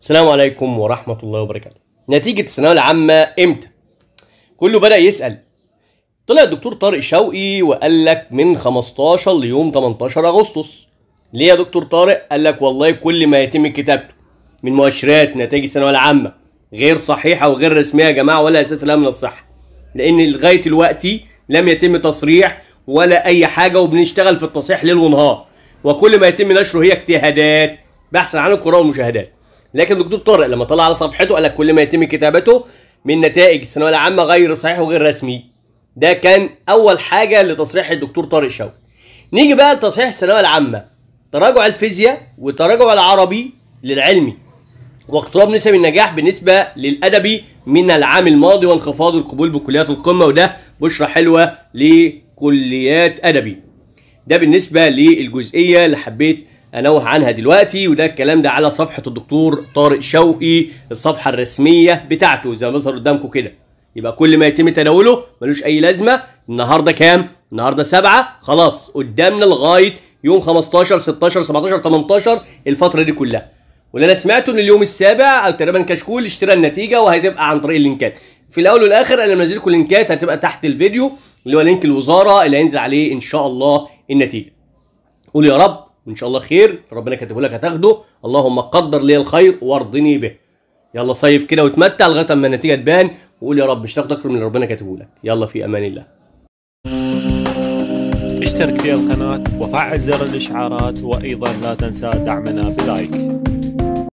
السلام عليكم ورحمة الله وبركاته نتيجة الثانوية العامة امتى؟ كله بدأ يسأل طلع الدكتور طارق شوقي وقال لك من 15 ليوم 18 أغسطس ليه يا دكتور طارق؟ قال لك والله كل ما يتم كتابته من مؤشرات نتائج الثانوية العامة غير صحيحة وغير رسمية يا جماعة ولا أساس لها من الصحة لأن لغاية الوقت لم يتم تصريح ولا أي حاجة وبنشتغل في التصحيح ليل ونهار وكل ما يتم نشره هي اجتهادات بحثا عن القراءة والمشاهدات لكن دكتور طارق لما طلع على صفحته قال لك كل ما يتم كتابته من نتائج الثانويه العامه غير صحيح وغير رسمي ده كان اول حاجه لتصريح الدكتور طارق شوقي نيجي بقى لتصحيح الثانويه العامه تراجع الفيزياء وتراجع العربي للعلمي واقتراب نسب النجاح بالنسبه للادبي من العام الماضي وانخفاض القبول بكليات القمه وده بشرى حلوه لكليات ادبي ده بالنسبه للجزئيه اللي حبيت انوه عنها دلوقتي وده الكلام ده على صفحه الدكتور طارق شوقي الصفحه الرسميه بتاعته زي ما ظهر قدامكم كده يبقى كل ما يتم تداوله ملوش اي لازمه النهارده كام النهارده سبعة خلاص قدامنا لغايه يوم 15 16 17 18 الفتره دي كلها واللي انا سمعته ان اليوم السابع او تقريبا كشكول اشترى النتيجه وهتبقى عن طريق اللينكات في الاول والاخر انا منزل لكم لينكات هتبقى تحت الفيديو اللي هو لينك الوزاره اللي هينزل عليه ان شاء الله النتيجه قول يا رب وان شاء الله خير ربنا كاتبه لك هتاخده اللهم قدر لي الخير وارضني به يلا صيف كده وتمتع لغايه اما النتيجه تبان وقول يا رب مش تاخد اكتر من اللي ربنا كاتبه لك يلا في امان الله اشترك في القناه وفعل زر الاشعارات وايضا لا تنسى دعمنا بلايك